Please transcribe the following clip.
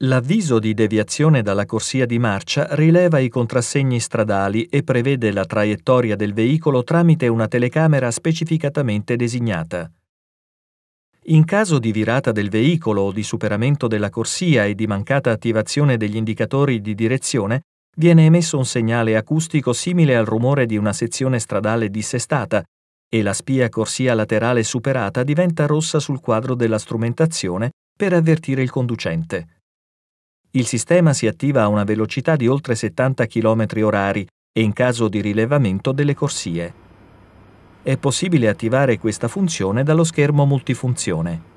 L'avviso di deviazione dalla corsia di marcia rileva i contrassegni stradali e prevede la traiettoria del veicolo tramite una telecamera specificatamente designata. In caso di virata del veicolo o di superamento della corsia e di mancata attivazione degli indicatori di direzione, viene emesso un segnale acustico simile al rumore di una sezione stradale dissestata e la spia corsia laterale superata diventa rossa sul quadro della strumentazione per avvertire il conducente il sistema si attiva a una velocità di oltre 70 km h e in caso di rilevamento delle corsie. È possibile attivare questa funzione dallo schermo multifunzione.